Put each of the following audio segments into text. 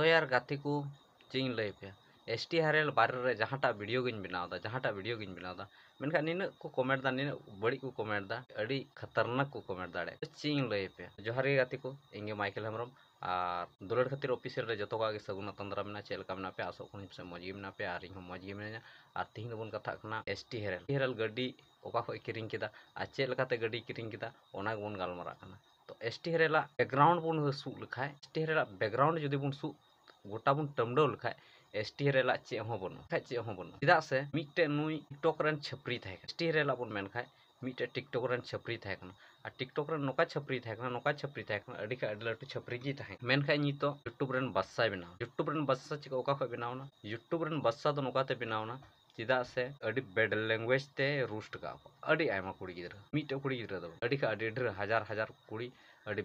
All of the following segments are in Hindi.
तयार गाते को चीज लैपे एस टी हारे बारे जहाँ भिडियो बनावता जहाँ भिडियो बनावता मेखान नीन को कमेंट दा नीन बड़ी को कमेंट दा अड़ी खतरनाक को कमेंट दाड़े चीज लैपे जहाँ गति को इंगे माइकल हेम्रम और दुलर खातिर ऑफिसर जो सगुन तंद्रा में चलका मे पे आसो से मजे मे पे और मजे मे और तीन बन कथा एस टी हेरल हेरल गाड़ी ओका खो कम और चलते गाड़ी क्रीमता गुन गलमारा तो एस टी हेरल बैकग्राउंड बन सूख एस टी हेरल बैकग्राउंड जो बन सूख गोटा बन टमडो लेखा एस टी एर चेह बनूा चेह बनू चेदा से मिट्टे नई टिकटक छपरी थे एस टी एर बन मिट्टे टिकटक छपरी थे और टिकटक नौका छपरी थे नौका छपरी थे अड़ी छपरी जी थे मनखा नित यूट्यूब बादशा बना यूट्यूब बादशा चे बना यूट्यूब बादशा तो नौका बना चेदा से अभी बेड लैंगुएज ते रुस्ट कामा कुड़ी गिरा कुड़ी गिरा हजार हजार कुड़ी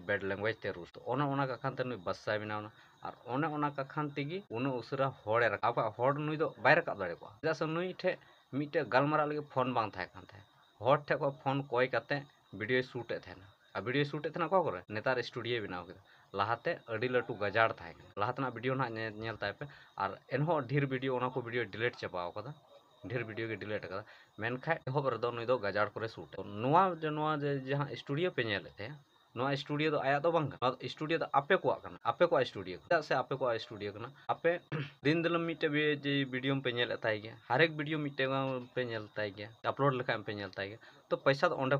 बेड लैंगुएज ते रुस्ट तो बादशा बना ᱟᱨ ᱚᱱᱮ ᱚᱱᱟ ᱠᱟᱠᱷᱟᱱ ᱛᱮᱜᱮ ᱩᱱᱟᱹᱜ ᱩᱥᱟᱹᱨᱟ ᱦᱚᱲᱮ ᱨᱟᱠᱟᱵ ᱟᱵᱚᱣᱟᱜ ᱦᱚᱲ ᱱᱩᱭ ᱫᱚ ᱵᱟᱭ ᱨᱟᱠᱟᱵ ᱫᱟᱲᱮ ᱠᱚᱣᱟ ᱪᱮᱫᱟᱜ ᱥᱮ ᱱᱩᱭ ᱴᱷᱮᱡ ᱢᱤᱫᱴᱮᱡ ᱜᱟᱞᱢᱟᱨᱟᱜ ᱞᱟᱹᱜᱤᱫ ᱯᱷᱳᱱ ᱵᱟᱝ ᱛᱟᱦᱮᱸ ᱠᱟᱱ ᱛᱟᱦᱮᱸᱫ ᱦᱚᱲ ᱴᱷᱮᱡ ᱠᱷᱚᱱ ᱯᱷᱳᱱ ᱠᱚᱭ ᱠᱟᱛᱮᱫ ᱵᱷᱤᱰᱤᱭᱳᱭ ᱥᱩᱴᱮᱫ ᱛᱟᱦᱮᱱᱟ ᱟᱨ ᱵᱷᱤᱰᱤᱭᱳᱭ ᱥᱩᱴᱮᱫ ᱛᱟᱦᱮᱱᱟ ᱚᱠᱟ ᱠᱚᱨᱮ ᱱᱮᱛᱟᱨ ᱥᱴᱩᱰᱤᱭᱳᱭ ᱵᱮᱱᱟᱣ ᱠᱮᱫᱟ ᱞᱟᱦᱟᱛᱮ ᱟᱹᱰᱤ ᱞᱟᱹᱴᱩ ᱜᱟᱡᱟᱲ ᱛᱟᱦᱮᱸ ᱠᱟᱱᱟ ᱞᱟᱦᱟ ᱛᱮᱱᱟᱜ ᱵᱷᱤᱰᱤᱭᱳ ᱱᱟᱦᱟᱜ ᱧᱮᱞ ᱛᱟᱭ ᱯᱮ ᱟᱨ ᱮᱱᱦᱚᱸ ᱰᱷᱮᱨ ᱵᱷᱤᱰᱤᱭᱳ ᱚᱱᱟ ᱠᱚ ᱵᱷᱤᱰᱤᱭᱳ ᱰᱤᱞᱮᱴ ᱪᱟᱵᱟᱣ ᱠᱟᱫᱟ ᱰᱷᱮᱨ ᱵᱷᱤᱰᱤᱭᱳ ᱜᱮ ᱰᱤᱞᱮᱴ ᱠᱟᱫᱟ ᱢᱮᱱᱠᱷᱟᱱ ᱮᱦᱚᱵ ᱨᱮᱫᱚ ᱱᱩᱭ ᱫᱚ ᱜᱟᱡᱟᱲ ᱠᱚᱨᱮ ᱥᱩᱴ ᱱᱚᱣᱟ ᱱᱚᱣᱟ ᱡᱟᱦᱟᱸ ᱥᱴᱩᱰᱤᱭᱳ ᱯᱮ ᱧᱮᱞᱮᱫ ᱛᱟᱭᱟ ना स्टूडियो आया तो स्टूडियो आपे को आपे को स्टूडियो चाहे से आपे को स्टूडियो आपे दिन दिलम मिट्टे जे भिडियो पेलता है हर एक भिडियो मिट्टे पेलता है आपलोड लेखा पेलता है तो पैसा तो अंडे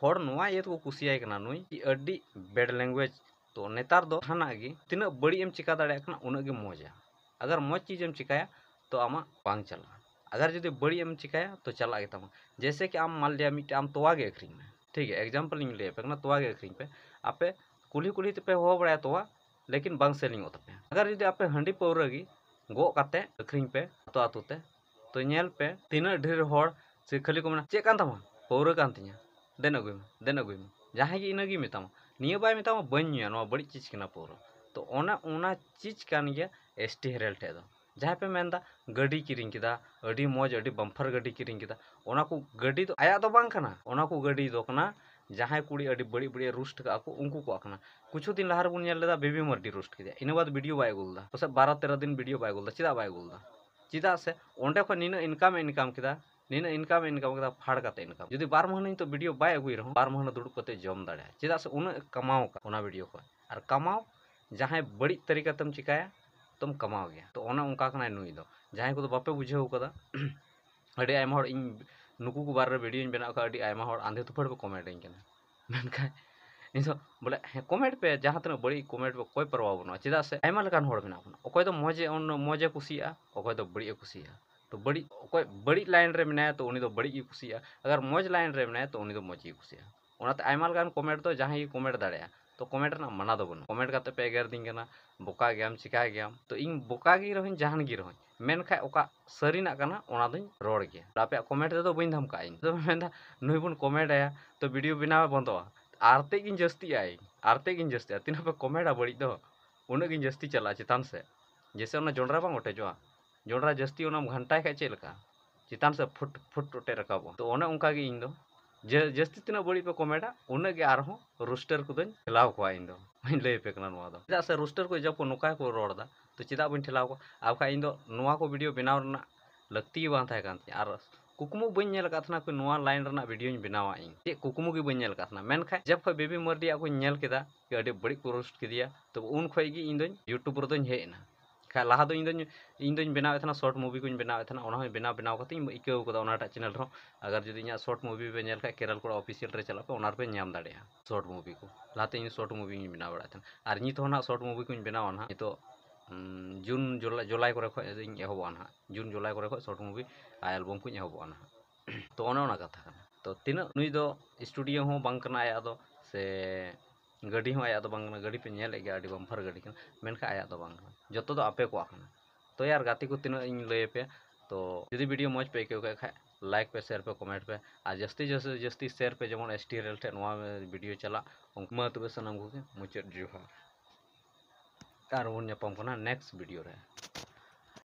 खोर ना ये कोई नुई बेड लैंगुएज तो नेतार दो हाना गी तिना बड़ी एम चिका दाड़ा उना गी मौजा अगर मौज चीज एम चिकाया तो आमा बांग चला अगर जो बड़ी एम चिकाया तो चला गी तामा जैसे कि आम माल दिया मीटे आम तो आगे अखरी में ठीक है एग्जाम्पल नहीं लिया तो पेना तो पे तो आप कुली कुली तपे हो बड़ा तो लेकिन बंग सेलिंग अगर जी आप हाँ पौर गोते अखरी पे तो आतुते तो, तो पे तीना ढेर से खाली को चेकन तमाम पौरती दिन अगुम दिन अगुम जहाँ की इनगे मताम नहीं बै मताम बुआ बड़ी चीज कर पौर तो चीज कान एस टी हेरल ठेद पे मैं गाड़ी क्रीन मज बम्फर गाड़ी क्रीन को गाड़ी तो आया तो बना गाड़ी जहाँ कुड़ी बड़ी बड़ी रुष्ट का उनको को कुछ दिन लहार बन बेबी मार्डी रुष्ट के इन बाद भिडियो बै अगुल बारह तेरह दिन भिडियो बै अगुल चेदा बै अगुल चेदा से नीना इनकाम इनकाम नीना इनकाम इनकाम फाड़ते इनकाम जो बार महीना तो भिडियो बै अगुई रहा बार महीना दुड़ कर जम दाड़ा चेदा से उन्ना कमाव का भिडियो को कमाव जहाँ बड़ी तरीका चिकाया ᱛᱚᱢ ᱠᱟᱢᱟᱣ ᱜᱮᱭᱟ ᱛᱚ ᱚᱱᱮ ᱚᱱᱠᱟ ᱠᱟᱱᱟᱭ ᱱᱩᱭ ᱫᱚ ᱡᱟᱦᱟᱸᱭ ᱠᱚᱫᱚ ᱵᱟᱯᱮ ᱵᱩᱡᱷᱟᱹᱣ ᱠᱟᱫᱟ ᱟᱹᱰᱤ ᱟᱭᱢᱟ ᱦᱚᱲ ᱤᱧ ᱱᱩᱠᱩ ᱠᱚ ᱵᱟᱨᱮ ᱵᱷᱤᱰᱤᱭᱳᱧ ᱵᱮᱱᱟᱣ ᱠᱟᱜᱼᱟ ᱟᱹᱰᱤ ᱟᱭᱢᱟ ᱦᱚᱲ ᱟᱸᱫᱷᱮ ᱛᱩᱯᱷᱟᱹᱲ ᱠᱚ ᱠᱚᱢᱮᱱᱴ ᱟᱹᱧ ᱠᱟᱱᱟ ᱢᱮᱱᱠᱷᱟᱱ ᱤᱧ ᱫᱚ ᱵᱚᱞᱮ ᱦᱮᱸ ᱠᱚᱢᱮᱱᱴ ᱯᱮ ᱡᱟᱦᱟᱸ ᱛᱤᱱᱟᱹᱜ ᱵᱟᱹᱲᱤᱡ ᱠᱚᱢᱮᱱᱴ ᱯᱮ ᱚᱠᱚᱭ ᱯᱟᱨᱣᱟ ᱵᱟᱹᱱᱩᱜᱼᱟ ᱪᱮᱫᱟᱜ ᱥᱮ ᱟᱭᱢᱟ ᱞᱮᱠᱟᱱ ᱦᱚᱲ ᱢᱮᱱᱟᱜ ᱵᱚᱱᱟ ᱚᱠᱚᱭ ᱫᱚ ᱢᱚᱡᱽ ᱮ ᱢᱚᱡᱽ ᱮ ᱠᱩᱥᱤᱭᱟᱜᱼᱟ ᱚᱠᱚᱭ ᱫᱚ ᱵᱟᱹᱲᱤᱡ ᱮ ᱠᱩᱥᱤᱭᱟᱜᱼᱟ तो बड़ी कोई बड़ी लाइन रे मनाया तो उन्हें तो बड़ी की कुसिया अगर मौज लाइन रे मनाया तो उन्हें तो मौज की कुसिया ओनाते आयमाल गान कमेंट तो जहां ये कमेंट दाड़े তো কমেন্ট না মানা দবনি কমেন্ট করতে পে এগের দিন কেনা বোকা গেম চিকা গেম তো ইং বোকা গি রহি জাহান গি রহি মেন খায় ওকা সরিনা কেনা ওনা দই রড় গে আপে কমেন্ট তো বইন ধমকাই তো মেন দা নুই বন কমেন্ট আয়া তো ভিডিও বেনা বন্ডোয়া আরতে গিন জস্তি আই আরতে গিন জস্তি আ তিন আপে কমেন্ট আ বড়ি তো উনা গিন জস্তি চলা চিতান সে Jesse ওনা জোনরা বাং ওটে জোয়া জোনরা জস্তি ওনাম ঘন্টা একাই চেলকা চিতান সে ফুট ফুট ওটে রাখাবো তো ওনা ওনকা গি ইং দ जस्ती तना बड़ी पे कमेटा उनके आर को दन ठेलाव को आइन दो मैं ले से रुस्टर को जब को नुका को रोड़ तो चिता बन ठेलाव को आपका इन दो नुआ को वीडियो बिना रना लगती ही बात है कांत यार कुकुमु बन लाइन भिडियो वीडियो बनाव आइन जे कुकुमु की बन नेल कथना मेन जब को बेबी मर दिया के बड़ी को रोस्ट के दिया उन खै इन यूट्यूब पर हेना লাহা দইন দইন ইন দইন বেনাৱে থনা শর্ট মুভি কোইন বেনাৱে থনা ওনা হৈ বেনা বেনাৱ কাতি ইন ইকাউ কদা ওনাটা চ্যানেল ৰ আগৰ যদি ইন শর্ট মুভি বে ন্যায়ল কা केरাল কোৰ অফিচিয়েল ৰে চলাপে ওনাৰ পে নাম দড়িয়া শর্ট মুভি কো লাতে ইন শর্ট মুভি ইন বনাৱে থনা আৰ নি তোনা শর্ট মুভি কোইন বনাৱনা নি তো জুন জলাই কোৰে কো এ ইন এ হবনা জুন জলাই কোৰে কো শর্ট মুভি আৰু এলবাম কোইন এ হবনা তো ওনা ওনা কথাৰ তো তিনো নুই দ ষ্টুডিঅ হ বং কৰনা আয়া দ সে गाड़ी आया तो बांगना गाड़ी पे नेल गया आडी बम्पर गाड़ी का मेनका आया तो बांगना जो तो आपे को आखना तो यार गाते को तिनो इन लये पे तो यदि वीडियो मज पे के खै लाइक पे शेयर पे कमेंट पे आ जस्ती जस जस्ती शेयर पे जमन एसटी रेल ठे नोवा वीडियो चला उनका महत्व सनम को मुचर नेक्स्ट वीडियो